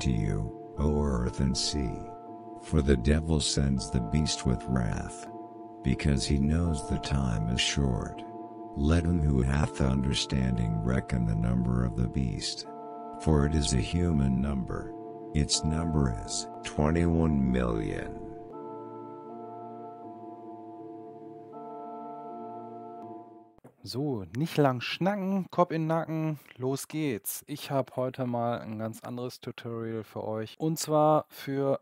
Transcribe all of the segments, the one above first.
to you, O earth and sea. For the devil sends the beast with wrath. Because he knows the time is short. Let him who hath understanding reckon the number of the beast. For it is a human number. Its number is 21 million. So, nicht lang schnacken, Kopf in den Nacken, los geht's. Ich habe heute mal ein ganz anderes Tutorial für euch. Und zwar für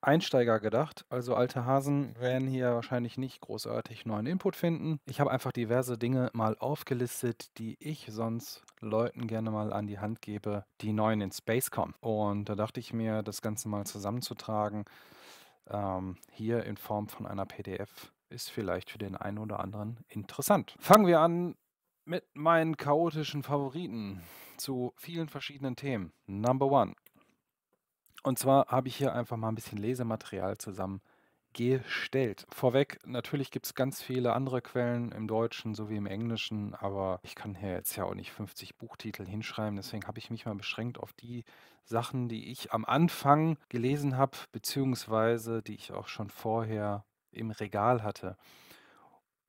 Einsteiger gedacht. Also alte Hasen werden hier wahrscheinlich nicht großartig neuen Input finden. Ich habe einfach diverse Dinge mal aufgelistet, die ich sonst Leuten gerne mal an die Hand gebe, die neuen in Space kommen. Und da dachte ich mir, das Ganze mal zusammenzutragen, ähm, hier in Form von einer PDF ist vielleicht für den einen oder anderen interessant. Fangen wir an mit meinen chaotischen Favoriten zu vielen verschiedenen Themen. Number one. Und zwar habe ich hier einfach mal ein bisschen Lesematerial zusammengestellt. Vorweg, natürlich gibt es ganz viele andere Quellen im Deutschen sowie im Englischen, aber ich kann hier jetzt ja auch nicht 50 Buchtitel hinschreiben, deswegen habe ich mich mal beschränkt auf die Sachen, die ich am Anfang gelesen habe, beziehungsweise die ich auch schon vorher im Regal hatte.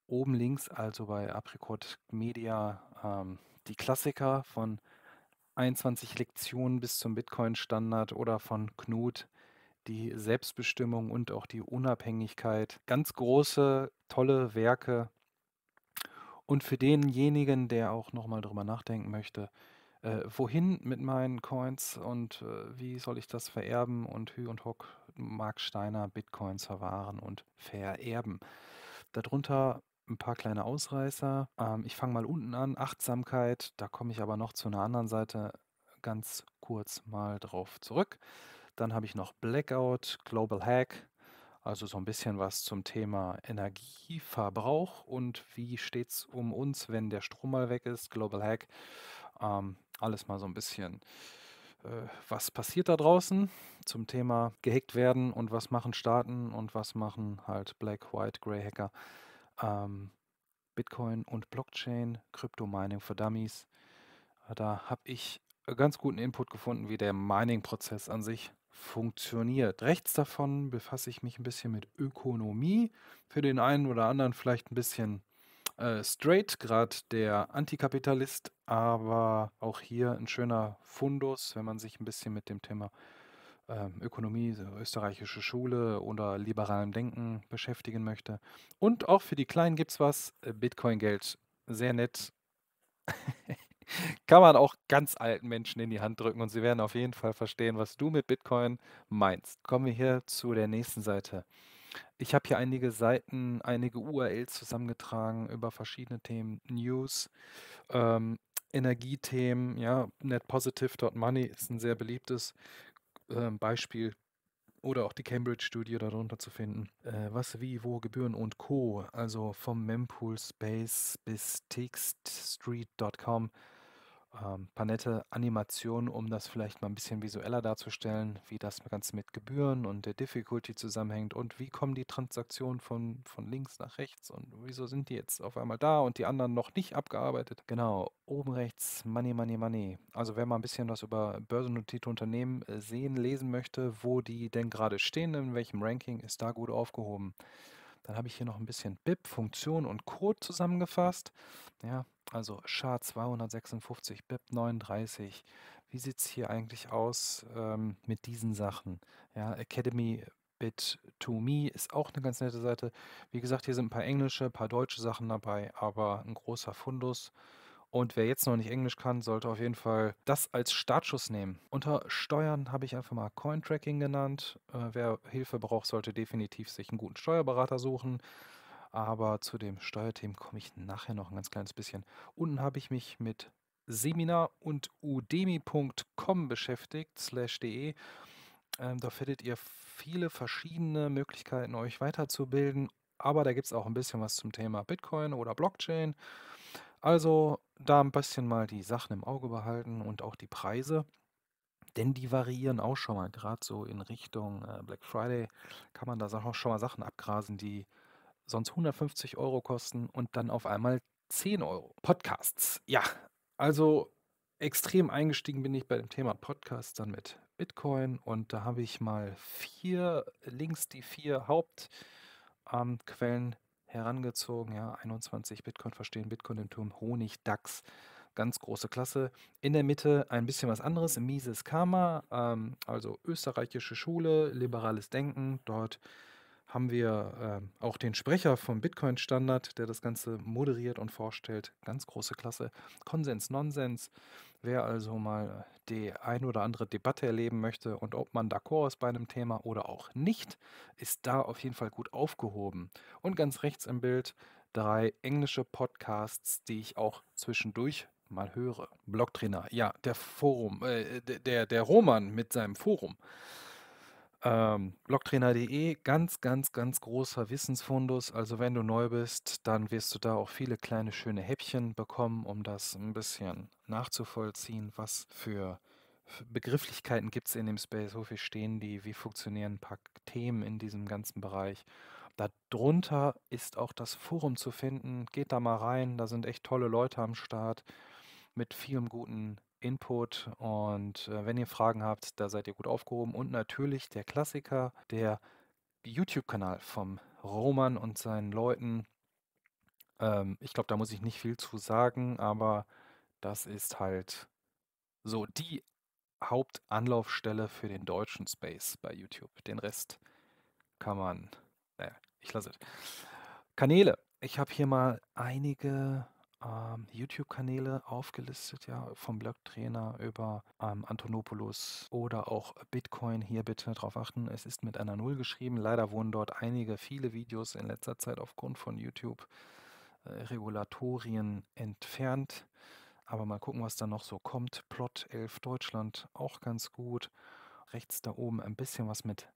Oben links also bei Apricot Media ähm, die Klassiker von 21 Lektionen bis zum Bitcoin-Standard oder von Knut die Selbstbestimmung und auch die Unabhängigkeit. Ganz große, tolle Werke. Und für denjenigen, der auch nochmal drüber nachdenken möchte, äh, wohin mit meinen Coins und äh, wie soll ich das vererben und Hü und Hock Mark Steiner Bitcoins verwahren und vererben. Darunter ein paar kleine Ausreißer. Ähm, ich fange mal unten an, Achtsamkeit, da komme ich aber noch zu einer anderen Seite ganz kurz mal drauf zurück. Dann habe ich noch Blackout, Global Hack, also so ein bisschen was zum Thema Energieverbrauch und wie steht es um uns, wenn der Strom mal weg ist, Global Hack. Ähm, alles mal so ein bisschen äh, was passiert da draußen zum Thema gehackt werden und was machen Staaten und was machen halt Black, White, Grey Hacker. Ähm, Bitcoin und Blockchain, Crypto Mining für Dummies. Äh, da habe ich äh, ganz guten Input gefunden, wie der Mining-Prozess an sich funktioniert. Rechts davon befasse ich mich ein bisschen mit Ökonomie, für den einen oder anderen vielleicht ein bisschen äh, Straight, gerade der Antikapitalist, aber auch hier ein schöner Fundus, wenn man sich ein bisschen mit dem Thema ähm, Ökonomie, österreichische Schule oder liberalem Denken beschäftigen möchte. Und auch für die Kleinen gibt es was, äh, Bitcoin-Geld, sehr nett. Kann man auch ganz alten Menschen in die Hand drücken und sie werden auf jeden Fall verstehen, was du mit Bitcoin meinst. Kommen wir hier zu der nächsten Seite. Ich habe hier einige Seiten, einige URLs zusammengetragen über verschiedene Themen, News, ähm, Energiethemen, ja, netpositive.money ist ein sehr beliebtes ähm, Beispiel oder auch die Cambridge-Studie darunter zu finden. Äh, was, wie, wo, Gebühren und Co. Also vom Mempool Space bis textstreet.com ähm, paar nette Animationen, um das vielleicht mal ein bisschen visueller darzustellen, wie das Ganze mit Gebühren und der Difficulty zusammenhängt und wie kommen die Transaktionen von, von links nach rechts und wieso sind die jetzt auf einmal da und die anderen noch nicht abgearbeitet. Genau, oben rechts Money, Money, Money. Also wer mal ein bisschen was über börsennotierte Unternehmen äh, sehen, lesen möchte, wo die denn gerade stehen, in welchem Ranking, ist da gut aufgehoben. Dann habe ich hier noch ein bisschen BIP, Funktion und Code zusammengefasst. Ja, also SHA-256, BIP-39. Wie sieht es hier eigentlich aus ähm, mit diesen Sachen? Ja, Academy Bit2Me ist auch eine ganz nette Seite. Wie gesagt, hier sind ein paar englische, ein paar deutsche Sachen dabei, aber ein großer Fundus. Und wer jetzt noch nicht Englisch kann, sollte auf jeden Fall das als Startschuss nehmen. Unter Steuern habe ich einfach mal Cointracking genannt. Äh, wer Hilfe braucht, sollte definitiv sich einen guten Steuerberater suchen. Aber zu dem Steuerthema komme ich nachher noch ein ganz kleines bisschen. Unten habe ich mich mit Seminar und udemy.com beschäftigt, slash de. Ähm, da findet ihr viele verschiedene Möglichkeiten, euch weiterzubilden. Aber da gibt es auch ein bisschen was zum Thema Bitcoin oder Blockchain. Also da ein bisschen mal die Sachen im Auge behalten und auch die Preise. Denn die variieren auch schon mal. Gerade so in Richtung äh, Black Friday kann man da auch schon mal Sachen abgrasen, die sonst 150 Euro kosten und dann auf einmal 10 Euro. Podcasts. Ja, also extrem eingestiegen bin ich bei dem Thema Podcasts dann mit Bitcoin und da habe ich mal vier Links, die vier Hauptquellen ähm, herangezogen. Ja, 21 Bitcoin verstehen, Bitcoin im Turm, Honig, DAX. Ganz große Klasse. In der Mitte ein bisschen was anderes, Mises Karma, ähm, also österreichische Schule, liberales Denken. Dort haben wir äh, auch den Sprecher vom Bitcoin Standard, der das Ganze moderiert und vorstellt. Ganz große Klasse. Konsens, Nonsens. Wer also mal die ein oder andere Debatte erleben möchte und ob man d'accord ist bei einem Thema oder auch nicht, ist da auf jeden Fall gut aufgehoben. Und ganz rechts im Bild drei englische Podcasts, die ich auch zwischendurch mal höre. Blogtrainer, ja, der Forum, äh, der, der Roman mit seinem Forum. Ähm, Blogtrainer.de, ganz, ganz, ganz großer Wissensfundus. Also wenn du neu bist, dann wirst du da auch viele kleine schöne Häppchen bekommen, um das ein bisschen nachzuvollziehen, was für Begrifflichkeiten gibt es in dem Space, wofür stehen die, wie funktionieren ein paar Themen in diesem ganzen Bereich. Darunter ist auch das Forum zu finden. Geht da mal rein, da sind echt tolle Leute am Start mit vielem guten Input. Und äh, wenn ihr Fragen habt, da seid ihr gut aufgehoben. Und natürlich der Klassiker, der YouTube-Kanal vom Roman und seinen Leuten. Ähm, ich glaube, da muss ich nicht viel zu sagen, aber das ist halt so die Hauptanlaufstelle für den deutschen Space bei YouTube. Den Rest kann man. Naja, ich lasse es. Kanäle. Ich habe hier mal einige ähm, YouTube-Kanäle aufgelistet, ja, vom Blog-Trainer über ähm, Antonopoulos oder auch Bitcoin. Hier bitte darauf achten, es ist mit einer Null geschrieben. Leider wurden dort einige, viele Videos in letzter Zeit aufgrund von YouTube-Regulatorien äh, entfernt. Aber mal gucken, was da noch so kommt. Plot 11 Deutschland auch ganz gut. Rechts da oben ein bisschen was mit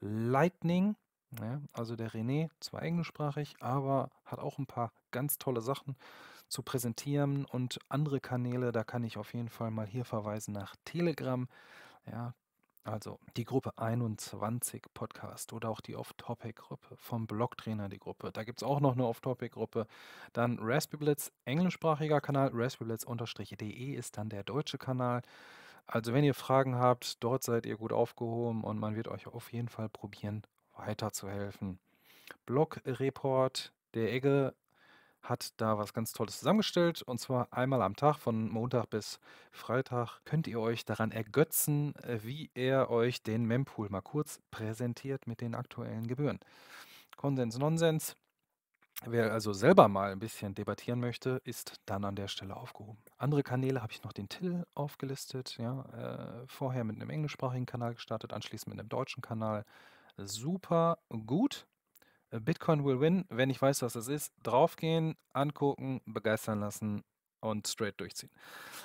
Lightning. Ja, ne? also der René, zwar englischsprachig, aber hat auch ein paar ganz tolle Sachen zu präsentieren und andere Kanäle, da kann ich auf jeden Fall mal hier verweisen nach Telegram. Ja, also die Gruppe 21 Podcast oder auch die Off-Topic-Gruppe vom Blog-Trainer, die Gruppe. Da gibt es auch noch eine Off-Topic-Gruppe. Dann Raspberry Blitz, englischsprachiger Kanal, raspberryblitz-de ist dann der deutsche Kanal. Also wenn ihr Fragen habt, dort seid ihr gut aufgehoben und man wird euch auf jeden Fall probieren, weiterzuhelfen. Blog-Report der Egge hat da was ganz Tolles zusammengestellt. Und zwar einmal am Tag, von Montag bis Freitag, könnt ihr euch daran ergötzen, äh, wie er euch den Mempool mal kurz präsentiert mit den aktuellen Gebühren. Konsens, Nonsens. Wer also selber mal ein bisschen debattieren möchte, ist dann an der Stelle aufgehoben. Andere Kanäle habe ich noch den Till aufgelistet. Ja, äh, vorher mit einem englischsprachigen Kanal gestartet, anschließend mit einem deutschen Kanal. Super gut. Äh, Bitcoin will win, wenn ich weiß, was das ist, draufgehen, angucken, begeistern lassen und straight durchziehen.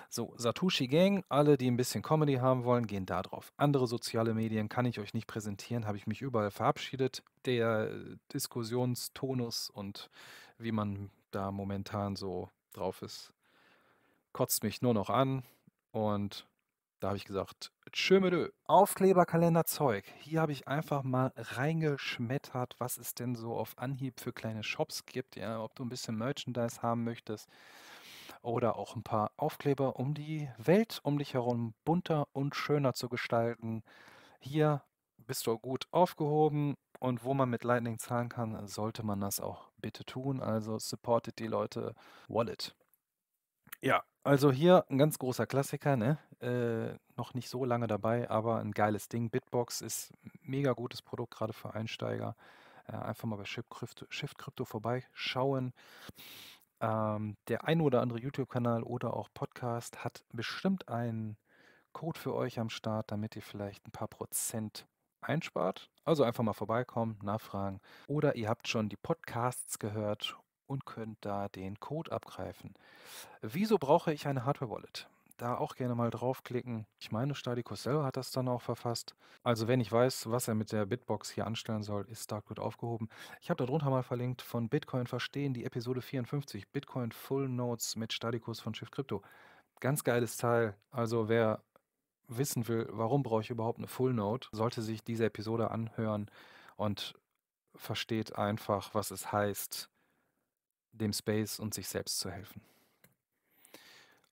So, Satoshi Gang, alle, die ein bisschen Comedy haben wollen, gehen da drauf. Andere soziale Medien kann ich euch nicht präsentieren, habe ich mich überall verabschiedet. Der äh, Diskussionstonus und wie man da momentan so drauf ist, kotzt mich nur noch an und da habe ich gesagt, tschö mit Aufkleberkalenderzeug. Hier habe ich einfach mal reingeschmettert, was es denn so auf Anhieb für kleine Shops gibt. Ja, ob du ein bisschen Merchandise haben möchtest oder auch ein paar Aufkleber, um die Welt um dich herum bunter und schöner zu gestalten. Hier bist du gut aufgehoben und wo man mit Lightning zahlen kann, sollte man das auch bitte tun. Also supportet die Leute Wallet. Ja, also hier ein ganz großer Klassiker, ne? Äh, noch nicht so lange dabei, aber ein geiles Ding. Bitbox ist ein mega gutes Produkt, gerade für Einsteiger. Äh, einfach mal bei Shift Crypto, vorbeischauen. Ähm, der ein oder andere YouTube-Kanal oder auch Podcast hat bestimmt einen Code für euch am Start, damit ihr vielleicht ein paar Prozent einspart. Also einfach mal vorbeikommen, nachfragen. Oder ihr habt schon die Podcasts gehört und könnt da den Code abgreifen. Wieso brauche ich eine Hardware-Wallet? Da auch gerne mal draufklicken. Ich meine, Stadikus selber hat das dann auch verfasst. Also wenn ich weiß, was er mit der Bitbox hier anstellen soll, ist Stark aufgehoben. Ich habe darunter mal verlinkt von Bitcoin Verstehen, die Episode 54, Bitcoin Full Notes mit Stadikus von Shift Crypto. Ganz geiles Teil. Also wer wissen will, warum brauche ich überhaupt eine Full Note, sollte sich diese Episode anhören und versteht einfach, was es heißt, dem Space und sich selbst zu helfen.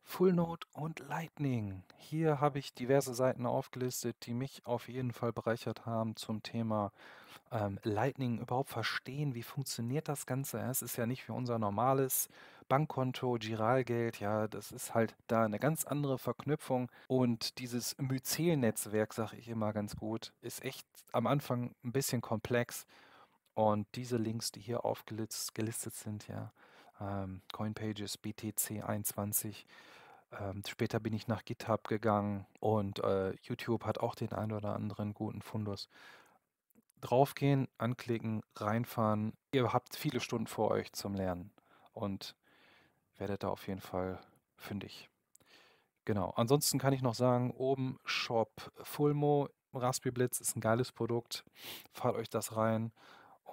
Fullnote und Lightning. Hier habe ich diverse Seiten aufgelistet, die mich auf jeden Fall bereichert haben zum Thema ähm, Lightning. Überhaupt verstehen, wie funktioniert das Ganze. Es ist ja nicht wie unser normales Bankkonto, Giralgeld. Ja, das ist halt da eine ganz andere Verknüpfung. Und dieses Myzel-Netzwerk, sage ich immer ganz gut, ist echt am Anfang ein bisschen komplex. Und diese Links, die hier aufgelistet sind, ja, ähm, CoinPages, BTC21, ähm, später bin ich nach GitHub gegangen und äh, YouTube hat auch den einen oder anderen guten Fundus. Draufgehen, anklicken, reinfahren. Ihr habt viele Stunden vor euch zum Lernen und werdet da auf jeden Fall fündig. Genau, ansonsten kann ich noch sagen, oben Shop Fulmo, Raspberry Blitz ist ein geiles Produkt. Fahrt euch das rein.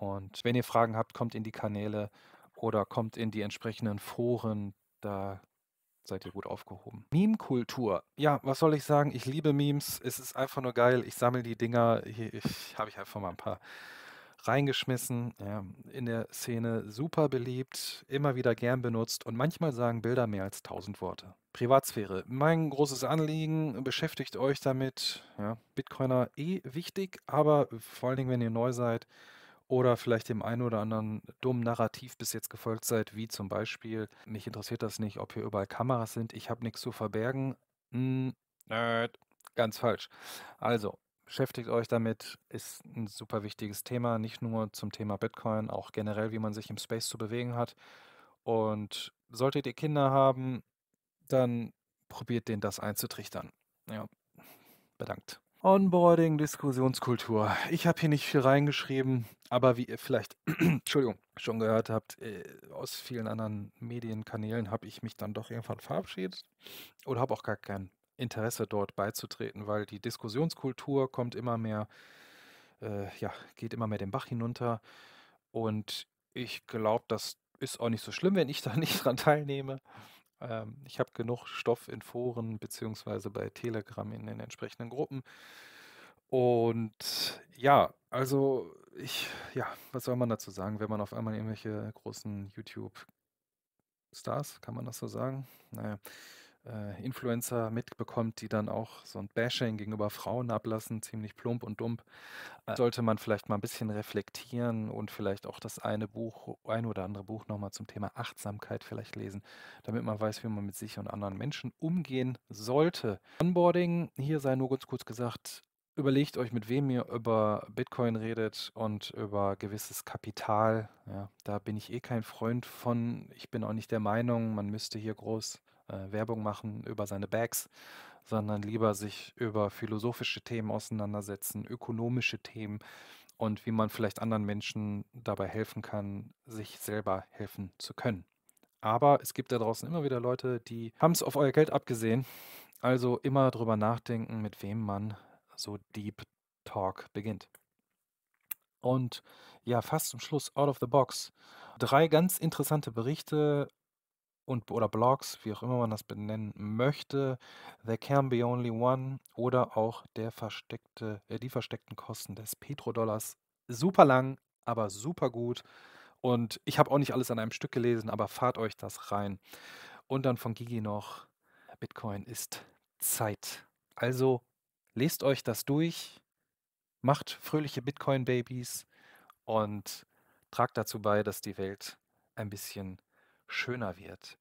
Und wenn ihr Fragen habt, kommt in die Kanäle oder kommt in die entsprechenden Foren. Da seid ihr gut aufgehoben. Meme-Kultur. Ja, was soll ich sagen? Ich liebe Memes. Es ist einfach nur geil. Ich sammle die Dinger. Hier, ich habe ich einfach mal ein paar reingeschmissen. Ja, in der Szene super beliebt, immer wieder gern benutzt und manchmal sagen Bilder mehr als tausend Worte. Privatsphäre. Mein großes Anliegen, beschäftigt euch damit. Ja, Bitcoiner eh wichtig, aber vor allen Dingen, wenn ihr neu seid, oder vielleicht dem einen oder anderen dummen Narrativ bis jetzt gefolgt seid, wie zum Beispiel, mich interessiert das nicht, ob hier überall Kameras sind, ich habe nichts zu verbergen. Hm, nerd. Äh, ganz falsch. Also, beschäftigt euch damit, ist ein super wichtiges Thema, nicht nur zum Thema Bitcoin, auch generell, wie man sich im Space zu bewegen hat. Und solltet ihr Kinder haben, dann probiert denen das einzutrichtern. Ja, bedankt. Onboarding, Diskussionskultur. Ich habe hier nicht viel reingeschrieben, aber wie ihr vielleicht, Entschuldigung, schon gehört habt, äh, aus vielen anderen Medienkanälen habe ich mich dann doch irgendwann verabschiedet oder habe auch gar kein Interesse dort beizutreten, weil die Diskussionskultur kommt immer mehr, äh, ja, geht immer mehr den Bach hinunter und ich glaube, das ist auch nicht so schlimm, wenn ich da nicht dran teilnehme. Ähm, ich habe genug Stoff in Foren beziehungsweise bei Telegram in den entsprechenden Gruppen. Und ja, also ich, ja, was soll man dazu sagen, wenn man auf einmal irgendwelche großen YouTube-Stars, kann man das so sagen? Naja, äh, Influencer mitbekommt, die dann auch so ein Bashing gegenüber Frauen ablassen, ziemlich plump und dump, äh, sollte man vielleicht mal ein bisschen reflektieren und vielleicht auch das eine Buch, ein oder andere Buch nochmal zum Thema Achtsamkeit vielleicht lesen, damit man weiß, wie man mit sich und anderen Menschen umgehen sollte. Onboarding, hier sei nur kurz, kurz gesagt, überlegt euch, mit wem ihr über Bitcoin redet und über gewisses Kapital. Ja, da bin ich eh kein Freund von. Ich bin auch nicht der Meinung, man müsste hier groß äh, Werbung machen über seine Bags, sondern lieber sich über philosophische Themen auseinandersetzen, ökonomische Themen und wie man vielleicht anderen Menschen dabei helfen kann, sich selber helfen zu können. Aber es gibt da draußen immer wieder Leute, die haben es auf euer Geld abgesehen. Also immer drüber nachdenken, mit wem man so Deep Talk beginnt. Und ja, fast zum Schluss out of the box. Drei ganz interessante Berichte und, oder Blogs, wie auch immer man das benennen möchte, The Can Be Only One oder auch der versteckte, äh, die versteckten Kosten des Petrodollars. Super lang, aber super gut. Und ich habe auch nicht alles an einem Stück gelesen, aber fahrt euch das rein. Und dann von Gigi noch, Bitcoin ist Zeit. Also lest euch das durch, macht fröhliche Bitcoin-Babys und tragt dazu bei, dass die Welt ein bisschen schöner wird.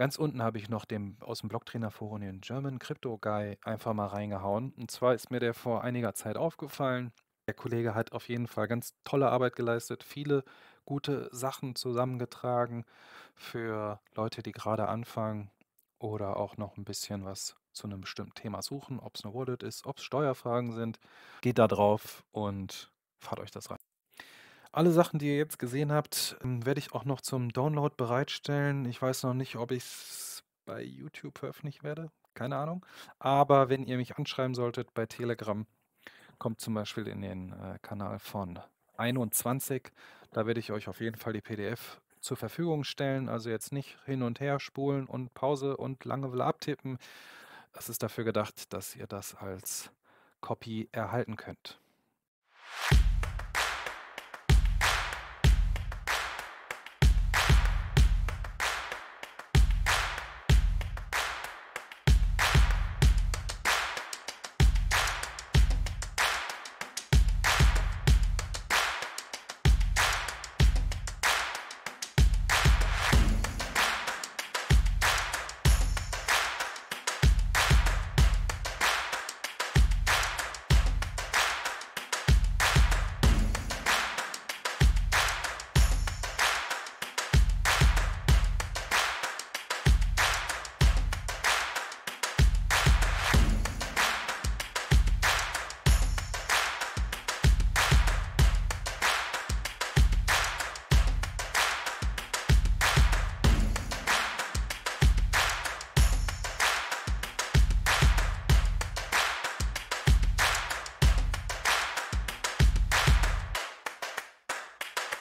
Ganz unten habe ich noch dem, aus dem Blocktrainerforum den German Crypto Guy einfach mal reingehauen. Und zwar ist mir der vor einiger Zeit aufgefallen. Der Kollege hat auf jeden Fall ganz tolle Arbeit geleistet, viele gute Sachen zusammengetragen für Leute, die gerade anfangen oder auch noch ein bisschen was zu einem bestimmten Thema suchen, ob es eine Wallet ist, ob es Steuerfragen sind. Geht da drauf und fahrt euch das rein. Alle Sachen, die ihr jetzt gesehen habt, ähm, werde ich auch noch zum Download bereitstellen. Ich weiß noch nicht, ob ich es bei YouTube veröffentlichen werde. Keine Ahnung. Aber wenn ihr mich anschreiben solltet bei Telegram, kommt zum Beispiel in den äh, Kanal von 21. Da werde ich euch auf jeden Fall die PDF zur Verfügung stellen. Also jetzt nicht hin und her spulen und Pause und Langeweile abtippen. Es ist dafür gedacht, dass ihr das als Copy erhalten könnt.